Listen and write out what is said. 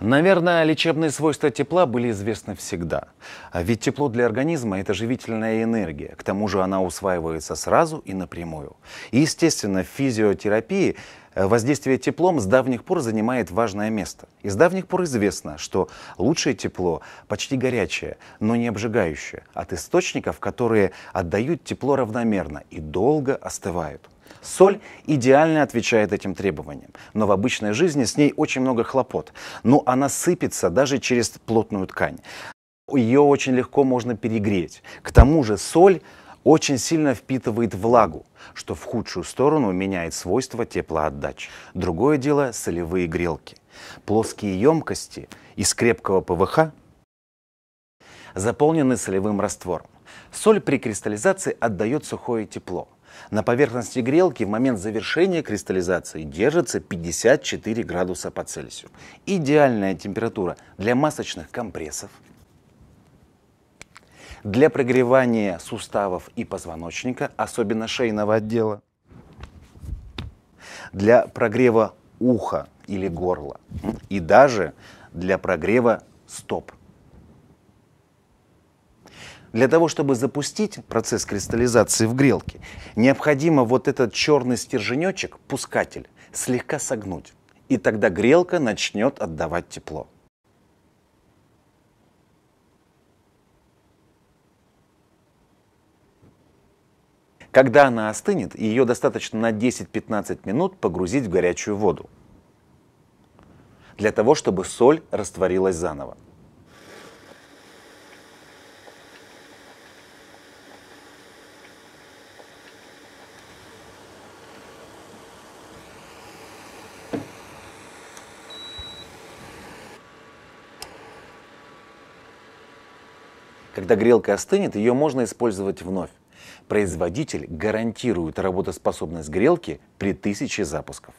Наверное, лечебные свойства тепла были известны всегда. А ведь тепло для организма – это живительная энергия. К тому же она усваивается сразу и напрямую. И, естественно, в физиотерапии э, воздействие теплом с давних пор занимает важное место. И с давних пор известно, что лучшее тепло почти горячее, но не обжигающее, от источников, которые отдают тепло равномерно и долго остывают. Соль идеально отвечает этим требованиям, но в обычной жизни с ней очень много хлопот. Но она сыпется даже через плотную ткань. Ее очень легко можно перегреть. К тому же соль очень сильно впитывает влагу, что в худшую сторону меняет свойства теплоотдачи. Другое дело – солевые грелки. Плоские емкости из крепкого ПВХ заполнены солевым раствором. Соль при кристаллизации отдает сухое тепло. На поверхности грелки в момент завершения кристаллизации держится 54 градуса по Цельсию. Идеальная температура для масочных компрессов, для прогревания суставов и позвоночника, особенно шейного отдела, для прогрева уха или горла и даже для прогрева стоп. Для того, чтобы запустить процесс кристаллизации в грелке, необходимо вот этот черный стерженечек, пускатель, слегка согнуть. И тогда грелка начнет отдавать тепло. Когда она остынет, ее достаточно на 10-15 минут погрузить в горячую воду, для того, чтобы соль растворилась заново. Когда грелка остынет, ее можно использовать вновь. Производитель гарантирует работоспособность грелки при 1000 запусков.